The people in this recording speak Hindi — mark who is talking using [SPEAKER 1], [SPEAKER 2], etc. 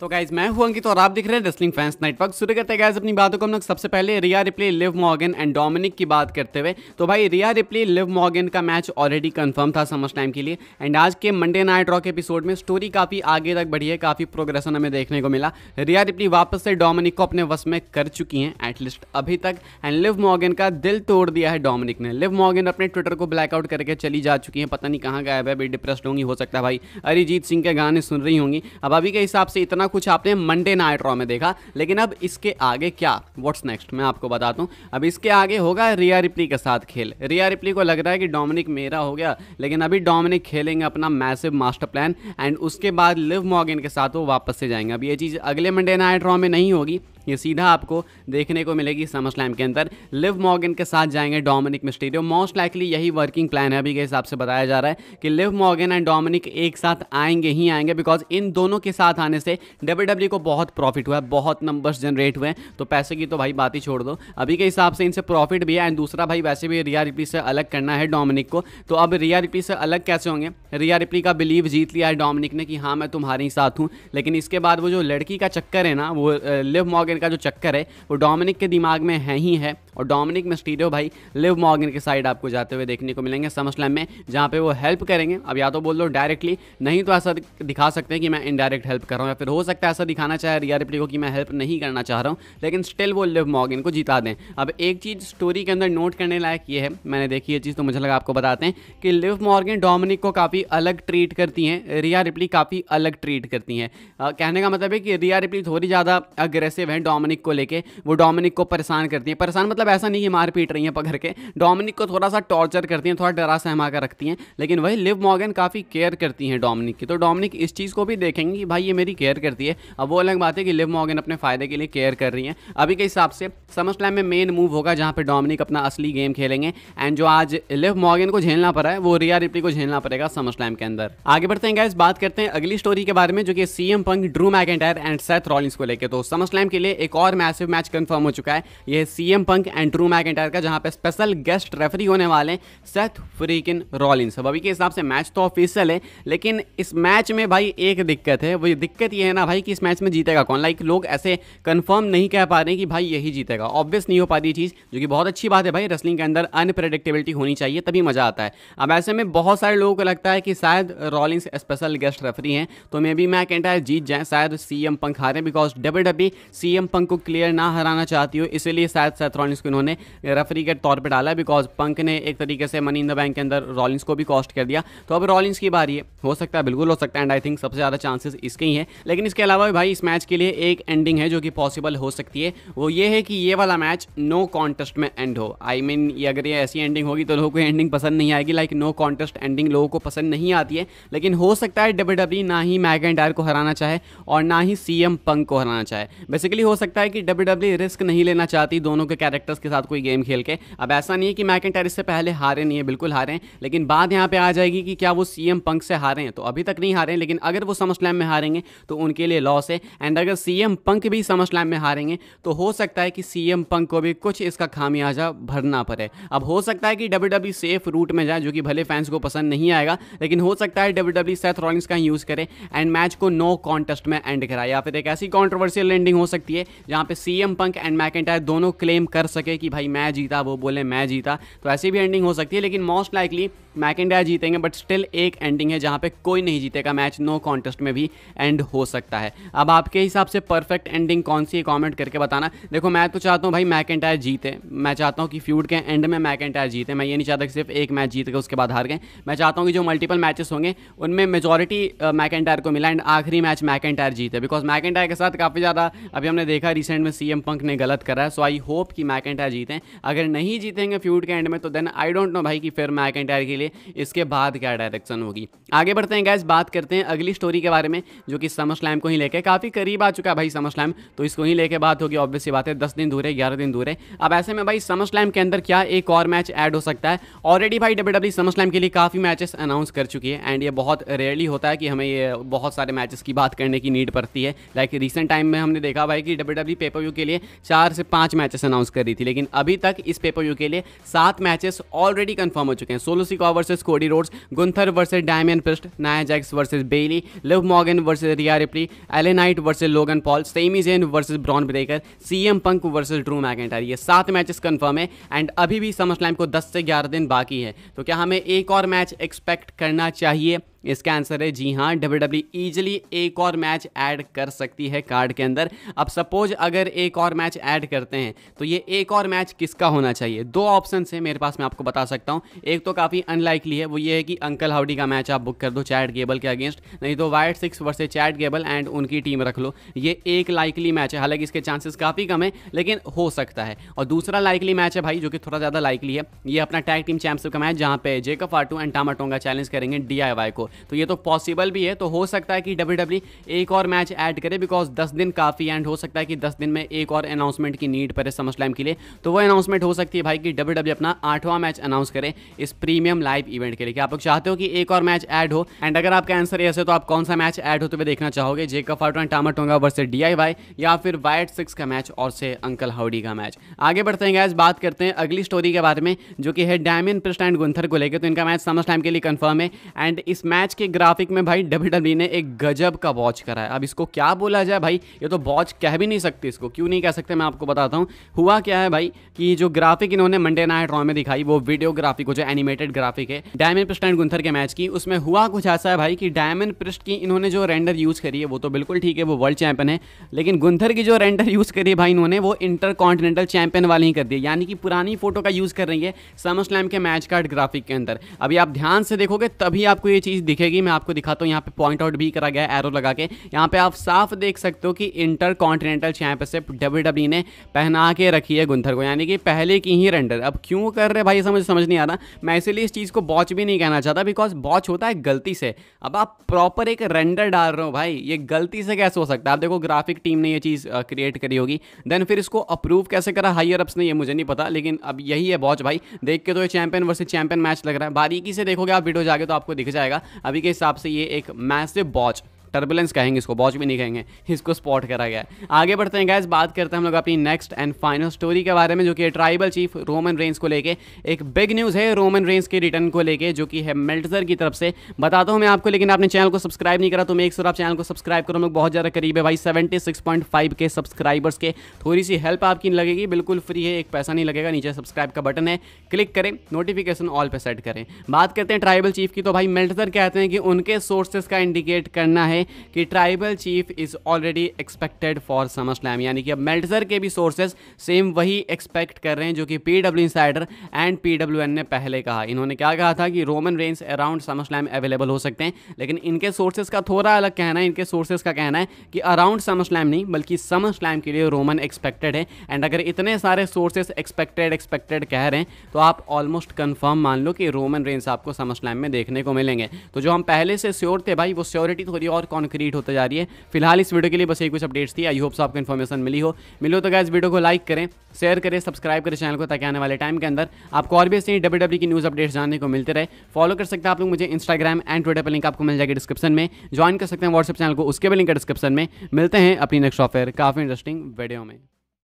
[SPEAKER 1] तो गाइज मैं हूं अंकित तो और आप देख रहे हैं रेसलिंग फैंस नेटवर्क शुरू करते हैं गाइज अपनी बातों को हम लोग सबसे पहले Rhea Ripley Liv Morgan and Dominik की बात करते हुए तो भाई रिया रिप्ले लिव मॉगन का मैच ऑलरेडी कंफर्म था समझ टाइम के लिए एंड आज के मंडे नाइट रॉक एपिसोड में स्टोरी काफ़ी आगे तक बढ़ी है काफ़ी प्रोग्रेशन हमें देखने को मिला रिया रिप्ली वापस से डोमिनिक को अपने वश में कर चुकी हैं एटलीस्ट अभी तक एंड लिव मॉगन का दिल तोड़ दिया है डोमिनिक ने लिव मॉगन अपने ट्विटर को ब्लैकआउट करके चली जा चुकी है पता नहीं कहाँ गायब है अभी डिप्रेस्ड होंगी हो सकता है भाई अरिजीत सिंह के गाने सुन रही होंगी अब अभी के हिसाब से इतना सारा कुछ आपने मंडे नाइट रॉ में देखा लेकिन अब इसके आगे क्या व्हाट्स नेक्स्ट मैं आपको बताता हूँ अब इसके आगे होगा रिया रिप्ली के साथ खेल रिया रिप्ली को लग रहा है कि डोमिनिक मेरा हो गया लेकिन अभी डोमिनिक खेलेंगे अपना मैसिव मास्टर प्लान एंड उसके बाद लिव मॉगिन के साथ वो वापस से जाएंगे अब ये चीज़ अगले मंडे नाइट रॉ में नहीं होगी ये सीधा आपको देखने को मिलेगी समर स्लैम के अंदर लिव मॉर्गन के साथ जाएंगे डोमिनिक मिस्टीरियो मोस्ट लाइकली यही वर्किंग प्लान है अभी के हिसाब से बताया जा रहा है कि लिव मॉर्गन एंड डोमिनिक एक साथ आएंगे ही आएंगे बिकॉज इन दोनों के साथ आने से डब्ल्यू e को बहुत प्रॉफिट हुआ है बहुत नंबर्स जनरेट हुए हैं तो पैसे की तो भाई बात ही छोड़ दो अभी के हिसाब से इनसे प्रॉफिट भी है एंड दूसरा भाई वैसे भी रिया रिपी से अलग करना है डोमिनिक को तो अब रिया रिपी से अलग कैसे होंगे रिया रिपी का बिलीव जीत लिया है डोमिनिक ने कि हाँ मैं तुम्हारे ही साथ हूँ लेकिन इसके बाद वो जो लड़की का चक्कर है ना वो लिव मॉगन का जो चक्कर है वो डोमिनिक के दिमाग में है ही है और डोमिनिक मिस्टीरियो भाई लिव मॉर्गन के साइड आपको जाते हुए देखने को मिलेंगे समस्लैम में जहाँ पे वो हेल्प करेंगे अब या तो बोल दो डायरेक्टली नहीं तो ऐसा दिखा सकते हैं कि मैं इनडायरेक्ट हेल्प कर रहा हूँ या फिर हो सकता है ऐसा दिखाना चाहे रिया रिप्ली को कि मैं हेल्प नहीं करना चाह रहा हूँ लेकिन स्टिल वो लिव मॉर्गन को जिता दें अब एक चीज़ स्टोरी के अंदर नोट करने लायक ये है मैंने देखी ये चीज़ तो मुझे लगा आपको बताते हैं कि लिव मॉर्गन डोमिनिक को काफ़ी अलग ट्रीट करती हैं रिया रिप्ली काफ़ी अलग ट्रीट करती हैं कहने का मतलब है कि रिया रिप्ली थोड़ी ज़्यादा अग्रेसिव हैं डोमिनिक को लेकर वो डोमिनिक को परेशान करती हैं परेशान मतलब मतलब ऐसा नहीं कि मार पीट रही हैं पकड़ के डोमिनिक को थोड़ा सा टॉर्चर करती हैं थोड़ा डरा सहमा कर रखती हैं लेकिन वही लिव मॉगन काफ़ी केयर करती हैं डोमिनिक की तो डोमिनिक इस चीज़ को भी देखेंगे कि भाई ये मेरी केयर करती है अब वो अलग बात है कि लिव मॉगन अपने फ़ायदे के लिए केयर कर रही हैं अभी के हिसाब से समझ टाइम में मेन मूव होगा जहाँ पर डोमिनिक अपना असली गेम खेलेंगे एंड जो आज लिव मॉगन को झेलना पड़ा है वो रिया रिपली को झेलना पड़ेगा समझ टाइम के अंदर आगे बढ़ते हैं गैस बात करते हैं अगली स्टोरी के बारे में जो कि CM Punk Drew McIntyre and Seth Rollins को लेकर तो समझ टाइम के लिए एक और मैसिव मैच कन्फर्म हो चुका है यह सीएम पंक एंड मैकेंटायर का जहां पे स्पेशल गेस्ट रेफरी होने वाले हैं सेथ फ्रीकिन रॉलिंस अब अभी के हिसाब से मैच तो ऑफिशियल है लेकिन इस मैच में भाई एक दिक्कत है वो दिक्कत ये है ना भाई कि इस मैच में जीतेगा कौन लाइक लोग ऐसे कन्फर्म नहीं कह पा रहे कि भाई यही जीतेगा ऑब्वियस नहीं हो पाती चीज़ जो कि बहुत अच्छी बात है भाई रेसलिंग के अंदर अनप्रडिक्टेबिलिटी होनी चाहिए तभी मज़ा आता है अब ऐसे में बहुत सारे लोगों को लगता है कि शायद रॉलिंग्स स्पेशल गेस्ट रेफरी हैं तो मे बी मैक एंटायर जीत जाए शायद सी एम पंख हारे because W W C M Punk को क्लियर ना हराना चाहती हो इसलिए शायद सेथ रॉलिंग्स को को इन्होंने रेफरी के तौर पर डाला बिकॉज पंक ने एक तरीके से मनी इन द बैंक के अंदर रॉलिंस को भी कॉस्ट कर दिया तो अब रॉलिंस की बारी है हो सकता है बिल्कुल हो सकता है एंड आई थिंक सबसे ज़्यादा चांसेस इसके ही हैं लेकिन इसके अलावा भी भाई इस मैच के लिए एक एंडिंग है जो कि पॉसिबल हो सकती है वो ये है कि ये वाला मैच नो कॉन्टेस्ट में एंड हो आई I मीन mean, ये अगर ये ऐसी एंडिंग होगी तो लोगों को एंडिंग पसंद नहीं आएगी लाइक नो कॉन्टेस्ट एंडिंग लोगों को पसंद नहीं आती है लेकिन हो सकता है डब्ल्यू डब्ल्यू e ना ही मैगेंडायर को हराना चाहे और ना ही सी एम पंक को हराना चाहे बेसिकली हो सकता है कि डब्ल्यू डब्ल्यू रिस्क नहीं लेना चाहती दोनों के कैरेक्टर्स के साथ कोई गेम खेल के अब ऐसा नहीं है कि मैकेंटायर इससे पहले हारे नहीं है बिल्कुल हारे लेकिन बात यहाँ पे आ जाएगी कि क्या वो सी एम पंक से हार हारे हैं तो अभी तक नहीं हारे हैं लेकिन अगर वो समर स्लैम में हारेंगे तो उनके लिए लॉस है एंड अगर सी पंक भी समर स्लैम में हारेंगे तो हो सकता है कि सी पंक को भी कुछ इसका खामियाजा भरना पड़े अब हो सकता है कि डब्ल्यू सेफ रूट में जाए जो कि भले फैंस को पसंद नहीं आएगा लेकिन हो सकता है डब्ल्यू डब्ल्यू सेथ रॉलिंग्स का यूज़ करे एंड मैच को नो कॉन्टेस्ट में एंड कराए या फिर एक ऐसी कॉन्ट्रोवर्सियल एंडिंग हो सकती है जहां पे सीएम पंक एंड मैकेंटायर दोनों क्लेम कर सके कि भाई मैं जीता वो बोले मैं जीता तो ऐसी भी एंडिंग हो सकती है लेकिन मोस्ट लाइकली मैकेंटायर जीतेंगे बट स्टिल एक एंडिंग है जहां यहाँ पे कोई नहीं जीतेगा मैच नो कॉन्टेस्ट में भी एंड हो सकता है अब आपके हिसाब से परफेक्ट एंडिंग कौन सी कॉमेंट करके बताना देखो मैं तो चाहता हूँ भाई मैक एंटायर जीते मैं चाहता हूँ कि फ्यूड के एंड में मैक एंटायर जीते मैं ये नहीं चाहता कि सिर्फ एक मैच जीत के उसके बाद हार गए मैं चाहता हूँ कि जो मल्टीपल मैचेस होंगे उनमें मेजोरिटी मैक एंटायर को मिला एंड आखिरी मैच मैक एंटायर जीते बिकॉज मैक एंटायर के साथ काफ़ी ज़्यादा अभी हमने देखा रिसेंट में सीएम पंक ने गलत करा है सो आई होप कि मैक एंटायर जीते अगर नहीं जीतेंगे फ्यूड के एंड में तो देन आई डोंट नो भाई कि फिर मैक एंटायर के लिए इसके बाद क्या डायरेक्शन होगी आगे आगे बढ़ते हैं गैस बात करते हैं अगली स्टोरी के बारे में जो कि समर स्लैम को ही लेके काफ़ी करीब आ चुका है भाई समर स्लैम तो इसको ही लेके बात होगी ऑब्वियस सी बात है दस दिन दूर है ग्यारह दिन दूर है अब ऐसे में भाई समर स्लैम के अंदर क्या एक और मैच ऐड हो सकता है ऑलरेडी भाई डब्ल्यू डब्ल्यू समर स्लैम के लिए काफ़ी मैचेस अनाउंस कर चुकी है एंड ये बहुत रेयरली होता है कि हमें ये बहुत सारे मैचेस की बात करने की नीड पड़ती है लाइक रिसेंट टाइम में हमने देखा भाई कि डब्ल्यू डब्ल्यू पेपर व्यू के लिए चार से पाँच मैचेस अनाउंस कर रही थी लेकिन अभी तक इस पेपर व्यू के लिए सात मैचेस ऑलरेडी कन्फर्म हो चुके हैं Solo Sikoa versus Cody Rhodes Gunther versus Damian Priest Nia Jax versus Bayley Liv Morgan versus Rhea Ripley LA Knight versus Logan Paul Sami Zayn versus Bron Breakker CM Punk versus Drew McIntyre ये सात मैचेस कंफर्म है एंड अभी भी समर स्लैम को 10 से 11 दिन बाकी है तो क्या हमें एक और मैच एक्सपेक्ट करना चाहिए इसका आंसर है जी हाँ डब्ल्यू डब्ल्यू ईजिली एक और मैच ऐड कर सकती है कार्ड के अंदर अब सपोज अगर एक और मैच ऐड करते हैं तो ये एक और मैच किसका होना चाहिए दो ऑप्शन है मेरे पास मैं आपको बता सकता हूँ एक तो काफ़ी अनलाइकली है वो ये है कि अंकल हाउडी का मैच आप बुक कर दो चैट गेबल के अगेंस्ट नहीं तो Wyatt Sicks versus Chad Gable and उनकी टीम रख लो ये एक लाइकली मैच है हालांकि इसके चांसेस काफ़ी कम है लेकिन हो सकता है और दूसरा लाइकली मैच है भाई जो कि थोड़ा ज़्यादा लाइकली है ये अपना टैग टीम चैंपियनशिप का मैच जहाँ पे Jacob Fatu and Tama Tonga challenge करेंगे डी को तो ये तो पॉसिबल भी है तो हो सकता है कि डब्ल्यू e एक और मैच ऐड करे बिकॉज दस दिन काफ़ी एंड हो सकता है कि दस दिन में एक और अनाउंसमेंट की नीड पड़े समझ स्लैम के लिए तो वो अनाउंसमेंट हो सकती है भाई कि डब्ल्यू e अपना आठवां मैच अनाउंस करे इस प्रीमियम लाइव इवेंट के लिए कि आप लोग चाहते हो कि एक और मैच ऐड हो एंड अगर आपका आंसर ऐसे तो आप कौन सा मैच ऐड होते हुए देखना चाहोगे जेकब फाटो एंड टामाटोंगा वर्सेज डी या फिर वाइट सिक्स का मैच और से अंकल हाउडी का मैच आगे बढ़ते हैं गैस बात करते हैं अगली स्टोरी के बारे में जो कि है डायमंड प्रिस्ट एंड गुंथर को लेकर तो इनका मैच समझ टाइम के लिए कन्फर्म है एंड इस मैच मैच के ग्राफिक में भाई डब्ल्यू ने एक गजब का वॉच करा है अब इसको क्या बोला जाए भाई ये तो वॉच कह भी नहीं सकते इसको क्यों नहीं कह सकते मैं आपको बताता हूँ हुआ क्या है भाई कि जो ग्राफिक इन्होंने मंडे नाइट रॉ में दिखाई वो वीडियो ग्राफिक जो एनिमेटेड ग्राफिक है डायमंड पृष्ठ एंड गुंथर के मैच की उसमें हुआ कुछ ऐसा है भाई कि डायमंड पृष्ठ की इन्होंने जो रेंडर यूज़ करी है वो तो बिल्कुल ठीक है वो वर्ल्ड चैंपियन है लेकिन गुंथर की जो रेंडर यूज़ करी है भाई इन्होंने वो इंटर कॉन्टिनेंटल चैंपियन वाले ही कर दी यानी कि पुरानी फोटो का यूज़ कर रही है समर स्लैम के मैच कार्ड ग्राफिक के अंदर अभी आप ध्यान से देखोगे तभी आपको ये चीज़ दिखेगी मैं आपको दिखाता हूँ यहाँ पे पॉइंट आउट भी करा गया एरो लगा के यहाँ पे आप साफ देख सकते हो कि Intercontinental championship W W ने पहना के रखी है गुंथर को यानी कि पहले की ही रेंडर अब क्यों कर रहे भाई समझ समझ नहीं आ रहा मैं इसीलिए इस चीज़ को बॉच भी नहीं कहना चाहता बिकॉज बॉच होता है गलती से अब आप प्रॉपर एक रेंडर डाल रहे हो भाई ये गलती से कैसे हो सकता है आप देखो ग्राफिक टीम ने ये चीज़ क्रिएट करी होगी देन फिर इसको अप्रूव कैसे करा हाइयर अप्स ने ये मुझे नहीं पता लेकिन अब यही है बॉच भाई देख के तो ये चैंपियन वर्सेज चैंपियन मैच लग रहा है बारीकी से देखोगे आप वीडियो जाके तो आपको दिख जाएगा अभी के हिसाब से ये एक मैसिव बॉच टर्बुलेंस कहेंगे इसको वॉच भी नहीं कहेंगे इसको स्पॉट करा गया आगे बढ़ते हैं गैस बात करते हैं हम लोग अपनी नेक्स्ट एंड फाइनल स्टोरी के बारे में जो कि ट्राइबल चीफ रोमन रेंज को लेके एक बिग न्यूज़ है रोमन रेंज के रिटर्न को लेके जो कि है मेल्टजर की तरफ से बताता हूँ मैं आपको लेकिन आपने चैनल को सब्सक्राइब नहीं करा तो मैं एक सर आप चैनल को सब्सक्राइब करो हम लोग बहुत ज़्यादा करीब है भाई सेवेंटी के सब्सक्राइबर्स के थोड़ी सी हेल्प आपकी लगेगी बिल्कुल फ्री है एक पैसा नहीं लगेगा नीचे सब्सक्राइब का बटन है क्लिक करें नोटिफिकेशन ऑल पर सेट करें बात करते हैं ट्राइबल चीफ की तो भाई मेल्टजर कहते हैं कि उनके सोर्सेस का इंडिकेट करना है कि tribal chief is already expected for SummerSlam यानी कि अब मेल्टजर के भी सोर्सेज सेम वही एक्सपेक्ट कर रहे हैं जो कि P W Insider and P W N ने पहले कहा इन्होंने क्या कहा था कि Roman Reigns around SummerSlam available हो सकते हैं लेकिन इनके सोर्सेज का थोड़ा अलग कहना है इनके सोर्सेज का कहना है कि अराउंड समर स्लैम नहीं बल्कि समर स्लैम के लिए रोमन एक्सपेक्टेड है एंड अगर इतने सारे सोर्सेज एक्सपेक्टेड एक्सपेक्टेड कह रहे हैं तो आप ऑलमोस्ट कन्फर्म मान लो कि रोमन रेंस आपको समर स्लैम में देखने को मिलेंगे तो जो हम पहले से श्योर थे भाई वो श्योरिटी थोड़ी और कॉन्क्रीट होता जा रही है फिलहाल इस वीडियो के लिए बस यही कुछ अपडेट्स थी आई होप सो आपको इन्फॉर्मेशन मिली हो मिलो तो इस वीडियो को लाइक करें शेयर करें सब्सक्राइब करें चैनल को ताकि आने वाले टाइम के अंदर आपको और भी ऐसे डब्ल्यू डब्ल्यू की न्यूज़ अपडेट्स जानने को मिलते रहे फॉलो कर सकते हैं आप लोग मुझे इंस्टाग्राम एंड ट्विटर पर लिंक आपको मिल जाएगी डिस्क्रिप्शन में ज्वाइन कर सकते हैं व्हाट्सअप चैनल को उसके भी लिंक डिस्क्रिप्शन में मिलते हैं अपनी नेक्स्ट ऑफर काफ़ी इंटरेस्टिंग वीडियो में